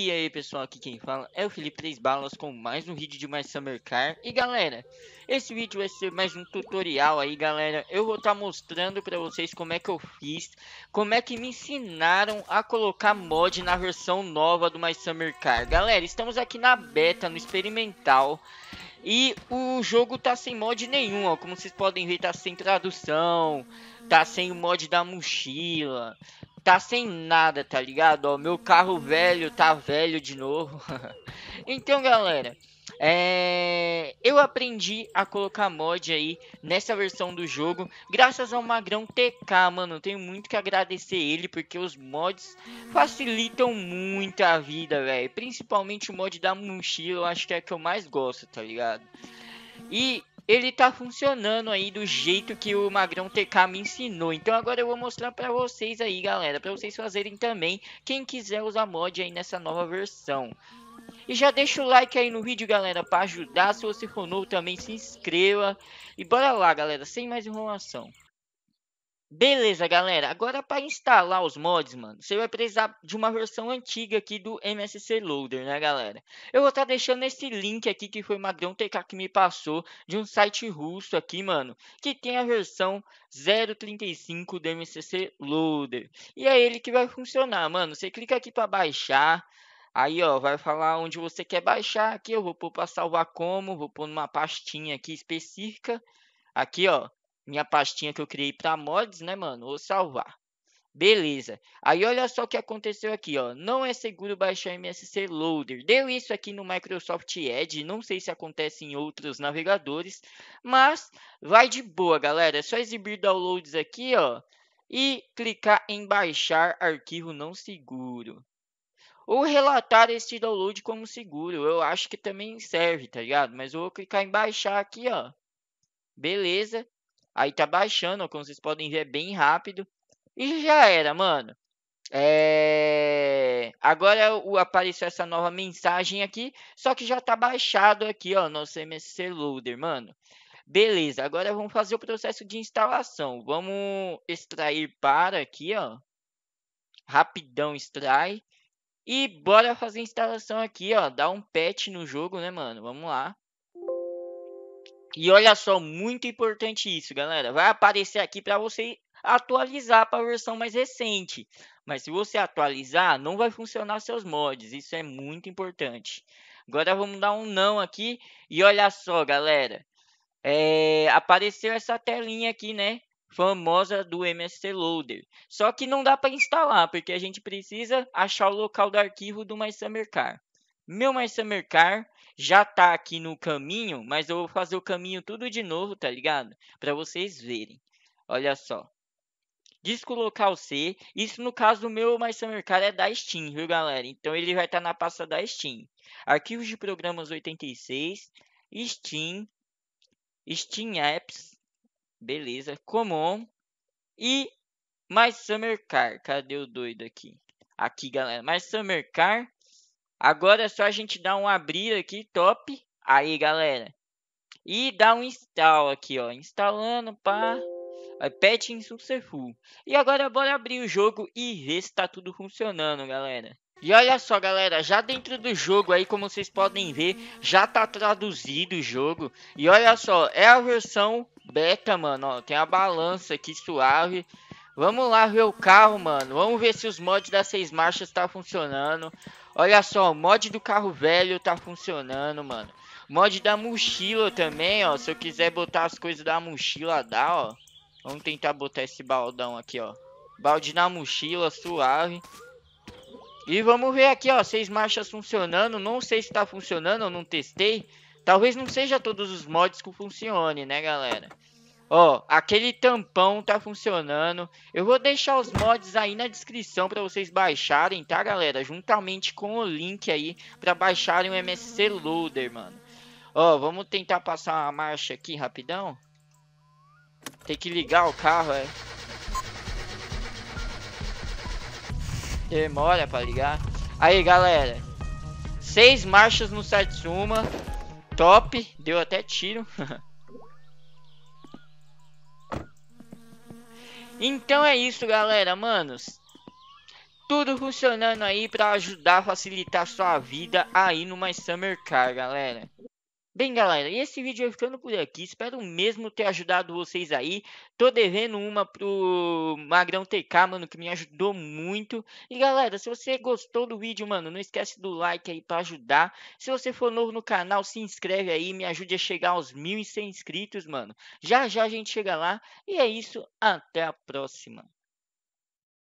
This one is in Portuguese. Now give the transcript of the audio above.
E aí pessoal, aqui quem fala é o Felipe 3 Balas com mais um vídeo de mais Summer Car. E galera, esse vídeo vai ser mais um tutorial aí galera. Eu vou estar tá mostrando pra vocês como é que eu fiz, como é que me ensinaram a colocar mod na versão nova do mais Summer Car. Galera, estamos aqui na beta, no experimental. E o jogo tá sem mod nenhum, ó. Como vocês podem ver, tá sem tradução, tá sem o mod da mochila, tá sem nada, tá ligado? Ó, meu carro velho tá velho de novo. então, galera, é... eu aprendi a colocar mod aí nessa versão do jogo, graças ao Magrão TK, mano. Tenho muito que agradecer ele, porque os mods facilitam muito a vida, velho. Principalmente o mod da mochila, eu acho que é que eu mais gosto, tá ligado? E ele tá funcionando aí do jeito que o Magrão TK me ensinou. Então agora eu vou mostrar para vocês aí, galera, para vocês fazerem também, quem quiser usar mod aí nessa nova versão. E já deixa o like aí no vídeo, galera, para ajudar. Se você for novo também, se inscreva. E bora lá, galera, sem mais enrolação. Beleza, galera. Agora, para instalar os mods, mano, você vai precisar de uma versão antiga aqui do MSC Loader, né, galera? Eu vou estar tá deixando esse link aqui que foi Madrão TK que me passou de um site russo aqui, mano, que tem a versão 0.35 do MSC Loader. E é ele que vai funcionar, mano. Você clica aqui para baixar. Aí, ó, vai falar onde você quer baixar. Aqui eu vou pôr para salvar como, vou pôr numa pastinha aqui específica. Aqui, ó, minha pastinha que eu criei para mods, né, mano? Ou salvar. Beleza. Aí olha só o que aconteceu aqui, ó. Não é seguro baixar MSC Loader. Deu isso aqui no Microsoft Edge, não sei se acontece em outros navegadores, mas vai de boa, galera. É só exibir downloads aqui, ó, e clicar em baixar arquivo não seguro. Ou relatar este download como seguro. Eu acho que também serve, tá ligado? Mas eu vou clicar em baixar aqui, ó. Beleza. Aí tá baixando, como vocês podem ver, bem rápido. E já era, mano. É... Agora o, apareceu essa nova mensagem aqui, só que já tá baixado aqui, ó, nosso MSC Loader, mano. Beleza, agora vamos fazer o processo de instalação. Vamos extrair para aqui, ó. Rapidão extrai. E bora fazer a instalação aqui, ó. Dar um patch no jogo, né, mano? Vamos lá. E olha só, muito importante isso, galera. Vai aparecer aqui para você atualizar para a versão mais recente. Mas se você atualizar, não vai funcionar seus mods. Isso é muito importante. Agora vamos dar um não aqui. E olha só, galera. É, apareceu essa telinha aqui, né? Famosa do MSC Loader. Só que não dá para instalar, porque a gente precisa achar o local do arquivo do MySummerCar. Meu MySummerCar já tá aqui no caminho, mas eu vou fazer o caminho tudo de novo, tá ligado? Para vocês verem. Olha só. Descolocar o C. Isso no caso do meu My Summer Car é da Steam, viu, galera? Então ele vai estar tá na pasta da Steam. Arquivos de programas 86, Steam, Steam Apps, beleza, Common e My Summer Car. Cadê o doido aqui? Aqui, galera. My Summer Car Agora é só a gente dar um abrir aqui, top. Aí, galera. E dar um install aqui, ó. Instalando, pá. in successful. E agora bora abrir o jogo e ver se tá tudo funcionando, galera. E olha só, galera, já dentro do jogo aí, como vocês podem ver, já tá traduzido o jogo. E olha só, é a versão beta, mano, ó, tem a balança aqui suave. Vamos lá ver o carro, mano. Vamos ver se os mods das seis marchas tá funcionando. Olha só, o mod do carro velho tá funcionando, mano. Mod da mochila também, ó. Se eu quiser botar as coisas da mochila, dá, ó. Vamos tentar botar esse baldão aqui, ó. Balde na mochila, suave. E vamos ver aqui, ó. Seis marchas funcionando. Não sei se tá funcionando, eu não testei. Talvez não seja todos os mods que funcione, né, galera? Ó, aquele tampão tá funcionando. Eu vou deixar os mods aí na descrição para vocês baixarem, tá, galera? Juntamente com o link aí para baixarem o MSC Loader, mano. Ó, vamos tentar passar uma marcha aqui rapidão. Tem que ligar o carro, é. Demora para ligar. Aí, galera. Seis marchas no Satsuma. Top. Deu até tiro. Então é isso, galera, manos. Tudo funcionando aí para ajudar a facilitar sua vida aí numa Summer Car, galera. Bem, galera, esse vídeo vai ficando por aqui. Espero mesmo ter ajudado vocês aí. Tô devendo uma pro Magrão TK, mano, que me ajudou muito. E, galera, se você gostou do vídeo, mano, não esquece do like aí pra ajudar. Se você for novo no canal, se inscreve aí. Me ajude a chegar aos 1.100 inscritos, mano. Já, já a gente chega lá. E é isso. Até a próxima.